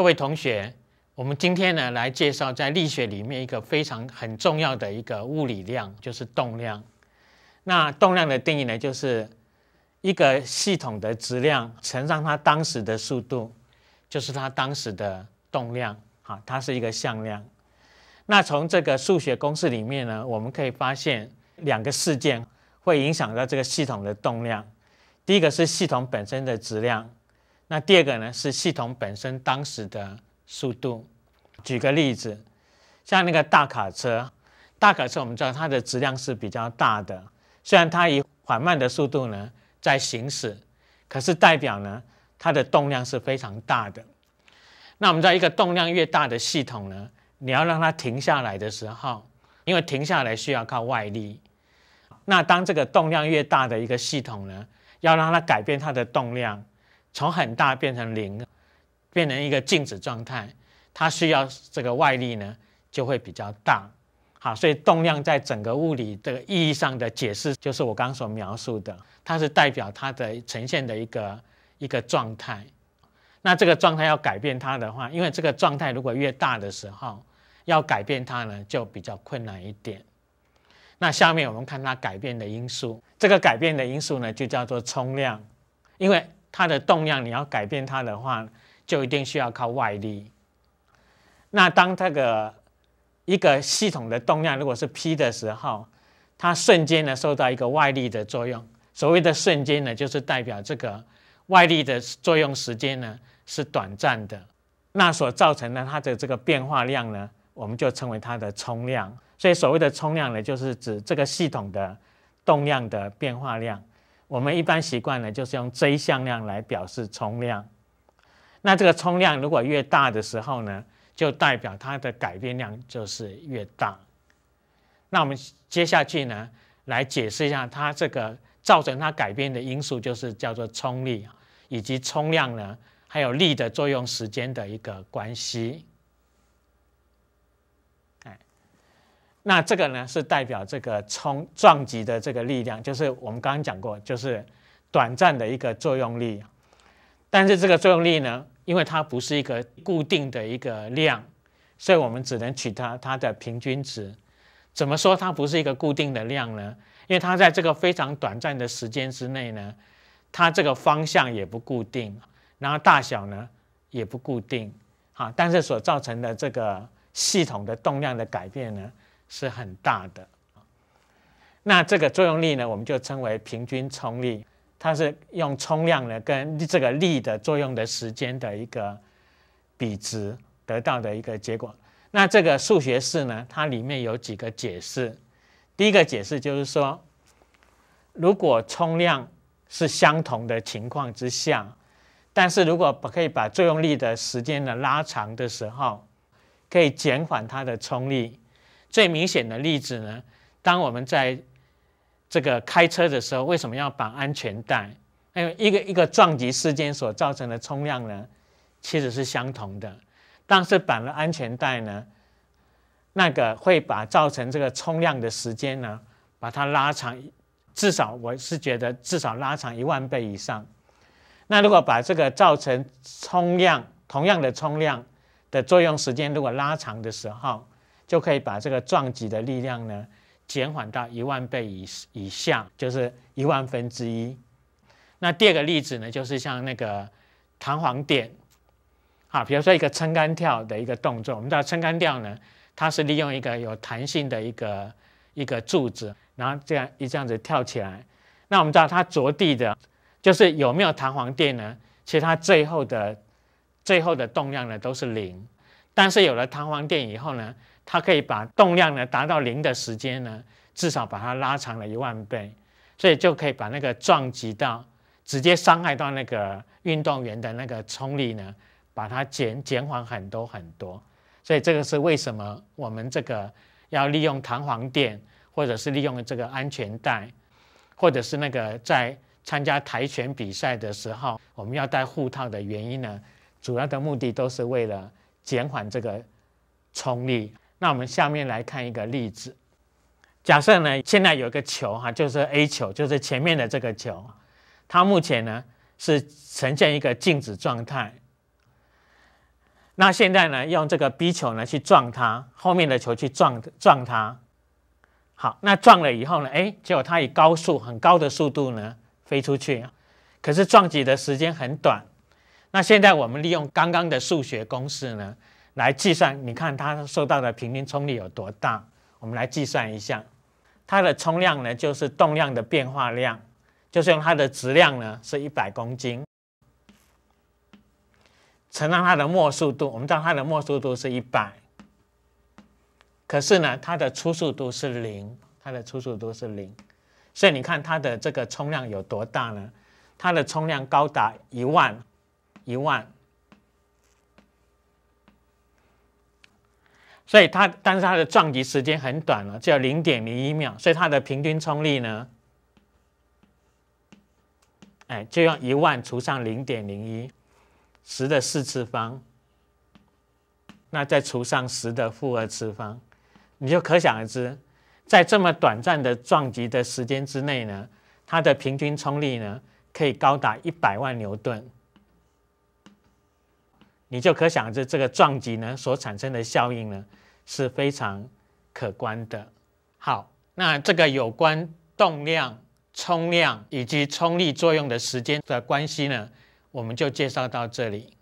各位同学，我们今天呢来介绍在力学里面一个非常很重要的一个物理量，就是动量。那动量的定义呢，就是一个系统的质量乘上它当时的速度，就是它当时的动量。哈，它是一个向量。那从这个数学公式里面呢，我们可以发现两个事件会影响到这个系统的动量。第一个是系统本身的质量。那第二个呢，是系统本身当时的速度。举个例子，像那个大卡车，大卡车我们知道它的质量是比较大的，虽然它以缓慢的速度呢在行驶，可是代表呢它的动量是非常大的。那我们知道一个动量越大的系统呢，你要让它停下来的时候，因为停下来需要靠外力。那当这个动量越大的一个系统呢，要让它改变它的动量。从很大变成零，变成一个静止状态，它需要这个外力呢就会比较大，好，所以动量在整个物理这个意义上的解释就是我刚所描述的，它是代表它的呈现的一个一个状态。那这个状态要改变它的话，因为这个状态如果越大的时候，要改变它呢就比较困难一点。那下面我们看它改变的因素，这个改变的因素呢就叫做冲量，因为。它的动量，你要改变它的话，就一定需要靠外力。那当这个一个系统的动量如果是 p 的时候，它瞬间呢受到一个外力的作用，所谓的瞬间呢，就是代表这个外力的作用时间呢是短暂的。那所造成的它的这个变化量呢，我们就称为它的冲量。所以所谓的冲量呢，就是指这个系统的动量的变化量。我们一般习惯呢，就是用 J 向量来表示冲量。那这个冲量如果越大的时候呢，就代表它的改变量就是越大。那我们接下去呢，来解释一下它这个造成它改变的因素，就是叫做冲力，以及冲量呢，还有力的作用时间的一个关系。那这个呢，是代表这个冲撞击的这个力量，就是我们刚刚讲过，就是短暂的一个作用力。但是这个作用力呢，因为它不是一个固定的一个量，所以我们只能取它它的平均值。怎么说它不是一个固定的量呢？因为它在这个非常短暂的时间之内呢，它这个方向也不固定，然后大小呢也不固定啊。但是所造成的这个系统的动量的改变呢？是很大的，那这个作用力呢，我们就称为平均冲力，它是用冲量呢跟这个力的作用的时间的一个比值得到的一个结果。那这个数学式呢，它里面有几个解释。第一个解释就是说，如果冲量是相同的情况之下，但是如果可以把作用力的时间呢拉长的时候，可以减缓它的冲力。最明显的例子呢，当我们在这个开车的时候，为什么要绑安全带？因为一个一个撞击事件所造成的冲量呢，其实是相同的。但是绑了安全带呢，那个会把造成这个冲量的时间呢，把它拉长，至少我是觉得至少拉长一万倍以上。那如果把这个造成冲量，同样的冲量的作用时间如果拉长的时候，就可以把这个撞击的力量呢减缓到一万倍以以下，就是一万分之一。那第二个例子呢，就是像那个弹簧垫好，比如说一个撑杆跳的一个动作，我们知道撑杆跳呢，它是利用一个有弹性的一个一个柱子，然后这样一这样子跳起来。那我们知道它着地的，就是有没有弹簧垫呢？其实它最后的最后的动量呢都是零，但是有了弹簧垫以后呢？它可以把动量呢达到零的时间呢，至少把它拉长了一万倍，所以就可以把那个撞击到直接伤害到那个运动员的那个冲力呢，把它减减缓很多很多。所以这个是为什么我们这个要利用弹簧垫，或者是利用这个安全带，或者是那个在参加跆拳比赛的时候我们要戴护套的原因呢？主要的目的都是为了减缓这个冲力。那我们下面来看一个例子。假设呢，现在有一个球哈，就是 A 球，就是前面的这个球，它目前呢是呈现一个静止状态。那现在呢，用这个 B 球呢去撞它，后面的球去撞撞它。好，那撞了以后呢，哎，结果它以高速很高的速度呢飞出去。可是撞击的时间很短。那现在我们利用刚刚的数学公式呢。来计算，你看它受到的平均冲力有多大？我们来计算一下，它的冲量呢，就是动量的变化量，就是用它的质量呢是100公斤，乘上它的末速度。我们知道它的末速度是100，可是呢，它的初速度是零，它的初速度是零，所以你看它的这个冲量有多大呢？它的冲量高达1万，1万。所以它，但是它的撞击时间很短了，只有零点零一秒，所以它的平均冲力呢，哎，就用一万除上零点零一十的四次方，那再除上十的负二次方，你就可想而知，在这么短暂的撞击的时间之内呢，它的平均冲力呢，可以高达一百万牛顿。你就可想知这个撞击呢所产生的效应呢是非常可观的。好，那这个有关动量、冲量以及冲力作用的时间的关系呢，我们就介绍到这里。